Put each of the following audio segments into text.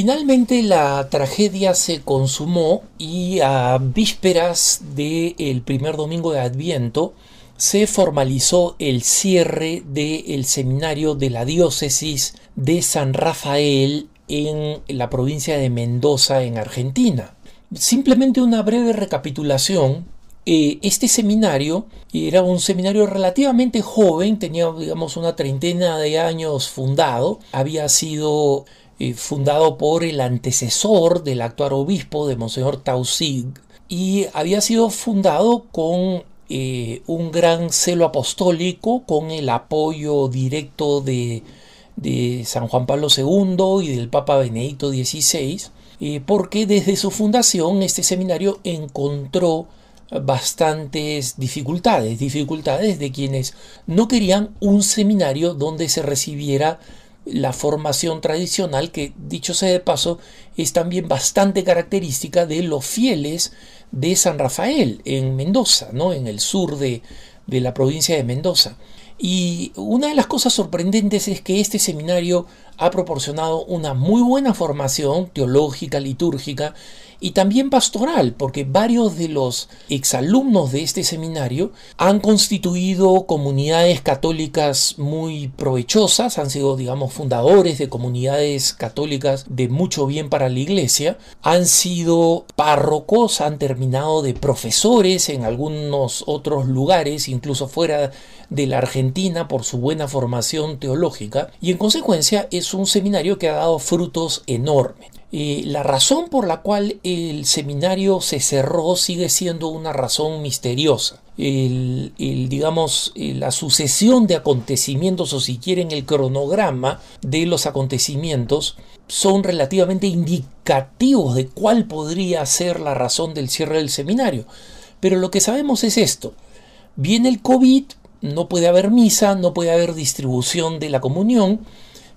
Finalmente la tragedia se consumó y a vísperas del primer domingo de Adviento se formalizó el cierre del seminario de la diócesis de San Rafael en la provincia de Mendoza, en Argentina. Simplemente una breve recapitulación. Eh, este seminario era un seminario relativamente joven, tenía digamos una treintena de años fundado, había sido eh, fundado por el antecesor del actual obispo de Monseñor Tausig, y había sido fundado con eh, un gran celo apostólico, con el apoyo directo de, San Juan Pablo II y del Papa Benedicto XVI, eh, porque desde su fundación este seminario encontró bastantes dificultades, dificultades de quienes no querían un seminario donde se recibiera la formación tradicional, que dicho sea de paso, es también bastante característica de los fieles de San Rafael en Mendoza, ¿no? en el sur de, de la provincia de Mendoza. Y una de las cosas sorprendentes es que este seminario ha proporcionado una muy buena formación teológica, litúrgica, y también pastoral, porque varios de los exalumnos de este seminario han constituido comunidades católicas muy provechosas, han sido, digamos, fundadores de comunidades católicas de mucho bien para la iglesia, han sido párrocos, han terminado de profesores en algunos otros lugares, incluso fuera de la Argentina, por su buena formación teológica, y en consecuencia es un seminario que ha dado frutos enormes la razón por la cual el seminario se cerró sigue siendo una razón misteriosa. digamos, la sucesión de acontecimientos o si quieren el cronograma de los acontecimientos son relativamente indicativos de cuál podría ser la razón del cierre del seminario. Pero lo que sabemos es esto. Viene el COVID, no puede haber misa, no puede haber distribución de la comunión,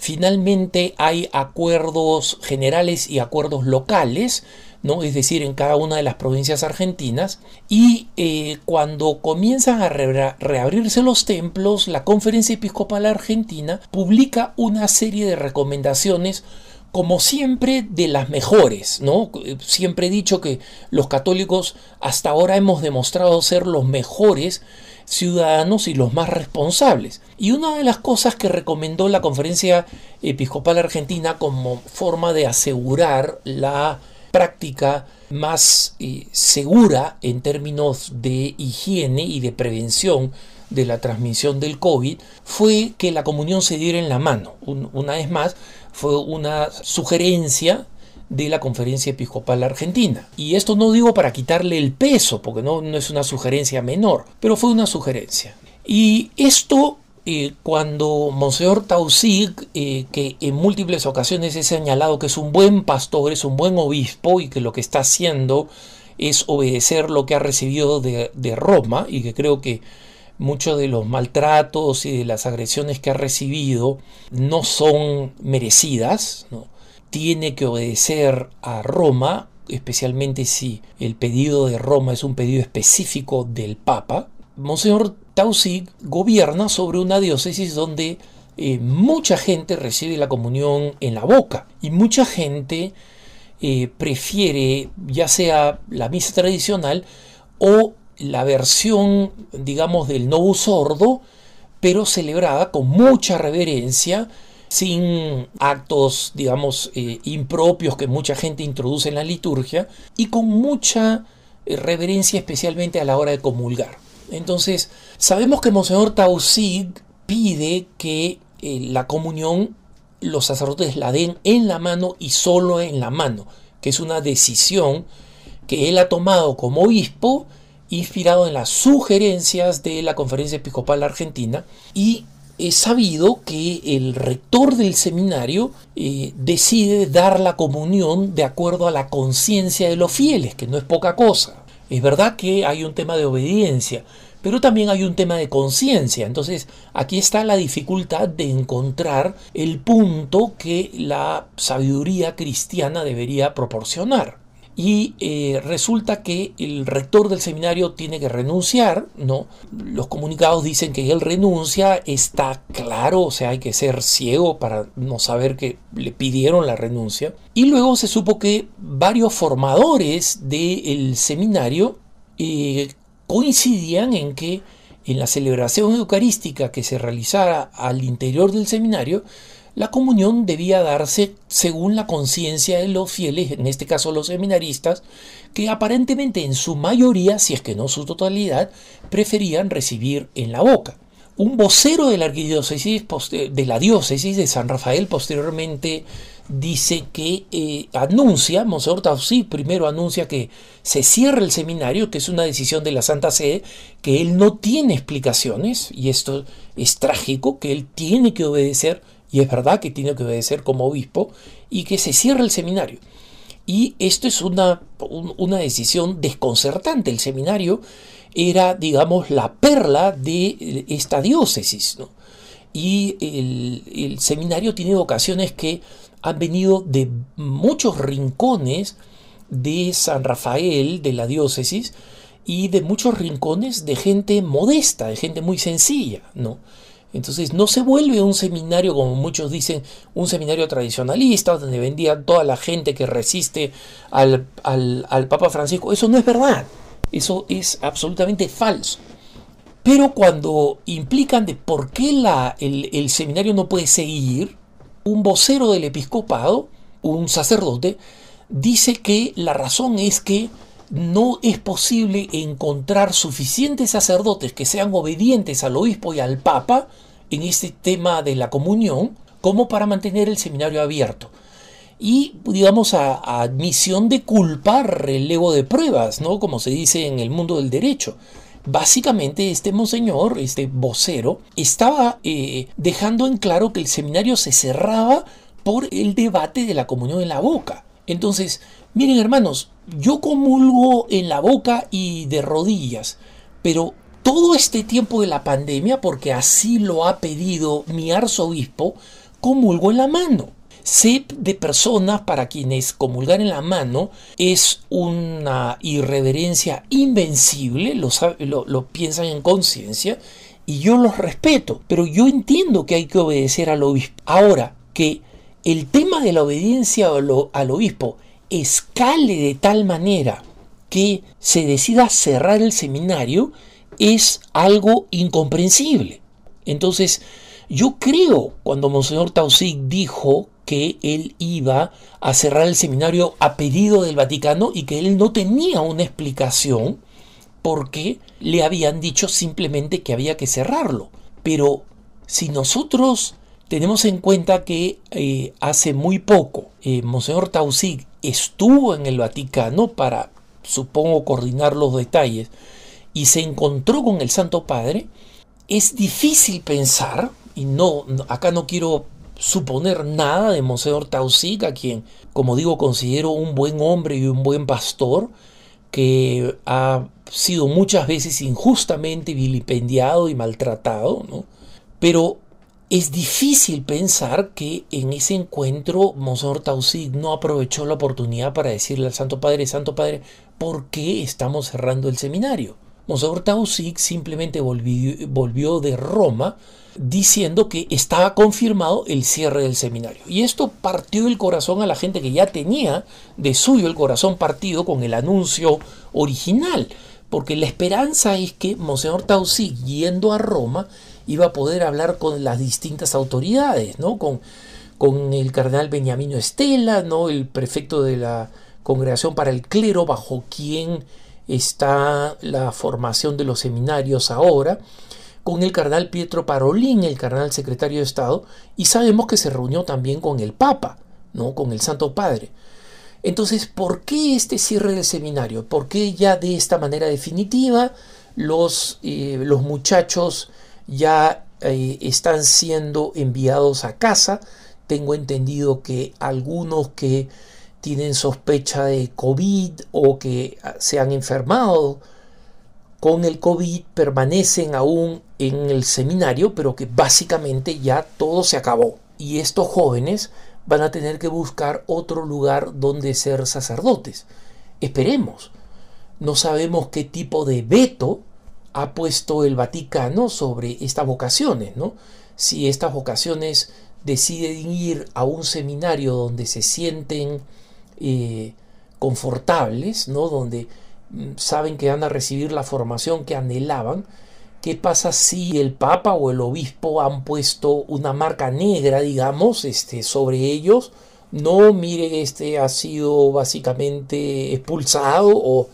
Finalmente hay acuerdos generales y acuerdos locales, ¿no? es decir, en cada una de las provincias argentinas. Y eh, cuando comienzan a reabrirse los templos, la Conferencia Episcopal Argentina publica una serie de recomendaciones como siempre, de las mejores, ¿no? Siempre he dicho que los católicos hasta ahora hemos demostrado ser los mejores ciudadanos y los más responsables. Y una de las cosas que recomendó la Conferencia Episcopal Argentina como forma de asegurar la práctica más eh, segura en términos de higiene y de prevención de la transmisión del COVID fue que la comunión se diera en la mano. una vez más, fue una sugerencia de la Conferencia Episcopal Argentina. Y esto no digo para quitarle el peso, porque no, no es una sugerencia menor, pero fue una sugerencia. Y esto eh, cuando Monseñor Tausig, eh, que en múltiples ocasiones he señalado que es un buen pastor, es un buen obispo y que lo que está haciendo es obedecer lo que ha recibido de, de Roma y que creo que muchos de los maltratos y de las agresiones que ha recibido no son merecidas, ¿no? tiene que obedecer a Roma, especialmente si el pedido de Roma es un pedido específico del Papa, Monseñor Tausig gobierna sobre una diócesis donde eh, mucha gente recibe la comunión en la boca y mucha gente eh, prefiere ya sea la misa tradicional o la versión, digamos, del no sordo, pero celebrada con mucha reverencia sin actos, digamos, eh, impropios que mucha gente introduce en la liturgia y con mucha eh, reverencia especialmente a la hora de comulgar. Entonces, sabemos que Monseñor Tausig pide que eh, la comunión los sacerdotes la den en la mano y solo en la mano, que es una decisión que él ha tomado como obispo, inspirado en las sugerencias de la Conferencia Episcopal Argentina, y es sabido que el rector del seminario eh, decide dar la comunión de acuerdo a la conciencia de los fieles, que no es poca cosa. Es verdad que hay un tema de obediencia, pero también hay un tema de conciencia. Entonces, aquí está la dificultad de encontrar el punto que la sabiduría cristiana debería proporcionar y eh, resulta que el rector del seminario tiene que renunciar, ¿no? Los comunicados dicen que él renuncia, está claro, o sea, hay que ser ciego para no saber que le pidieron la renuncia. Y luego se supo que varios formadores del seminario eh, coincidían en que en la celebración eucarística que se realizara al interior del seminario, la comunión debía darse según la conciencia de los fieles, en este caso los seminaristas, que aparentemente en su mayoría, si es que no su totalidad, preferían recibir en la boca. Un vocero de la eh, de diócesis de San Rafael posteriormente dice que eh, anuncia, Monseñor Tausí primero anuncia que se cierra el seminario, que es una decisión de la Santa Sede, que él no tiene explicaciones, y esto es trágico, que él tiene que obedecer y es verdad que tiene que obedecer como obispo, y que se cierra el seminario. Y esto es una, una decisión desconcertante. El seminario era, digamos, la perla de eh, esta diócesis. ¿no? Y el, el seminario tiene vocaciones que han venido de muchos rincones de San Rafael, de la diócesis, y de muchos rincones de gente modesta, de gente muy sencilla, ¿no? Entonces no se vuelve un seminario, como muchos dicen, un seminario tradicionalista, donde vendía toda la gente que resiste al, Papa Francisco. Eso no es verdad. Eso es absolutamente falso. Pero cuando implican de por qué la, el, el seminario no puede seguir, un vocero del episcopado, un sacerdote, dice que la razón es que no es posible encontrar suficientes sacerdotes que sean obedientes al obispo y al papa en este tema de la comunión como para mantener el seminario abierto. Y digamos a, admisión de el relevo de pruebas, ¿no? Como se dice en el mundo del derecho. Básicamente este monseñor, este vocero, estaba eh, dejando en claro que el seminario se cerraba por el debate de la comunión en la boca. Entonces, miren hermanos, yo comulgo en la boca y de rodillas, pero todo este tiempo de la pandemia, porque así lo ha pedido mi arzobispo, comulgo en la mano. Sé de personas para quienes comulgar en la mano es una irreverencia invencible, lo, lo, lo piensan en conciencia, y yo los respeto, pero yo entiendo que hay que obedecer al obispo. Ahora, que el tema de la obediencia al obispo escale de tal manera que se decida cerrar el seminario es algo incomprensible. Entonces, yo creo cuando Monseñor Tausig dijo que él iba a cerrar el seminario a pedido del Vaticano y que él no tenía una explicación porque le habían dicho simplemente que había que cerrarlo. Pero si nosotros tenemos en cuenta que eh, hace muy poco eh, Monseñor Tausig estuvo en el Vaticano para, supongo, coordinar los detalles y se encontró con el Santo Padre. Es difícil pensar, y no, acá no quiero suponer nada de Monseñor Tausig, a quien, como digo, considero un buen hombre y un buen pastor, que ha sido muchas veces injustamente vilipendiado y maltratado, Pero es difícil pensar que en ese encuentro Monseñor Tausig no aprovechó la oportunidad para decirle al Santo Padre, Santo Padre, ¿por qué estamos cerrando el seminario? Monseñor Tausig simplemente volvió, de Roma diciendo que estaba confirmado el cierre del seminario. Y esto partió el corazón a la gente que ya tenía de suyo el corazón partido con el anuncio original. Porque la esperanza es que Monseñor Tausig, yendo a Roma, iba a poder hablar con las distintas autoridades, ¿no? Con, con el cardenal Beniamino Estela, ¿no? El prefecto de la Congregación para el Clero, bajo quien está la formación de los seminarios ahora, con el cardenal Pietro Parolín, el cardenal secretario de Estado, y sabemos que se reunió también con el Papa, ¿no? Con el Santo Padre. Entonces, ¿por qué este cierre del seminario? ¿Por qué ya de esta manera definitiva los, eh, los muchachos ya eh, están siendo enviados a casa. Tengo entendido que algunos que tienen sospecha de COVID o que ah, se han enfermado con el COVID permanecen aún en el seminario, pero que básicamente ya todo se acabó. Y estos jóvenes van a tener que buscar otro lugar donde ser sacerdotes. Esperemos. No sabemos qué tipo de veto ha puesto el Vaticano sobre estas vocaciones, ¿no? Si estas vocaciones deciden ir a un seminario donde se sienten eh, confortables, ¿no? Donde mm, saben que van a recibir la formación que anhelaban. ¿Qué pasa si el Papa o el Obispo han puesto una marca negra, digamos, este, sobre ellos? No, mire, este ha sido básicamente expulsado o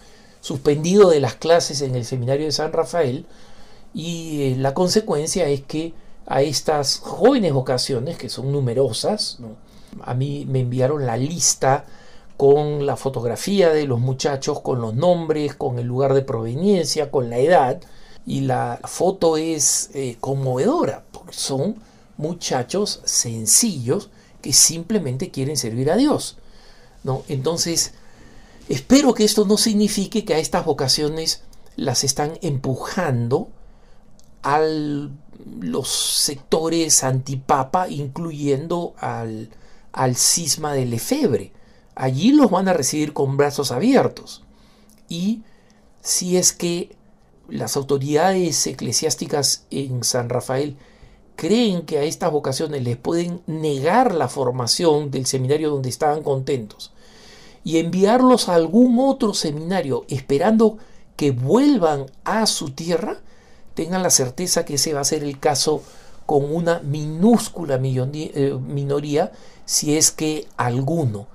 suspendido de las clases en el seminario de San Rafael y eh, la consecuencia es que a estas jóvenes ocasiones, que son numerosas, a mí me enviaron la lista con la fotografía de los muchachos, con los nombres, con el lugar de proveniencia, con la edad, y la foto es eh, conmovedora, porque son muchachos sencillos que simplemente quieren servir a Dios. ¿no? Entonces, Espero que esto no signifique que a estas vocaciones las están empujando a los sectores antipapa, incluyendo al, cisma de efebre. Allí los van a recibir con brazos abiertos. Y si es que las autoridades eclesiásticas en San Rafael creen que a estas vocaciones les pueden negar la formación del seminario donde estaban contentos y enviarlos a algún otro seminario esperando que vuelvan a su tierra, tengan la certeza que ese va a ser el caso con una minúscula eh, minoría, si es que alguno,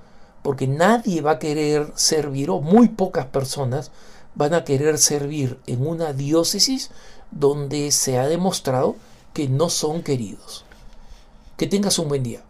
porque nadie va a querer servir, o muy pocas personas van a querer servir en una diócesis donde se ha demostrado que no son queridos. Que tengas un buen día.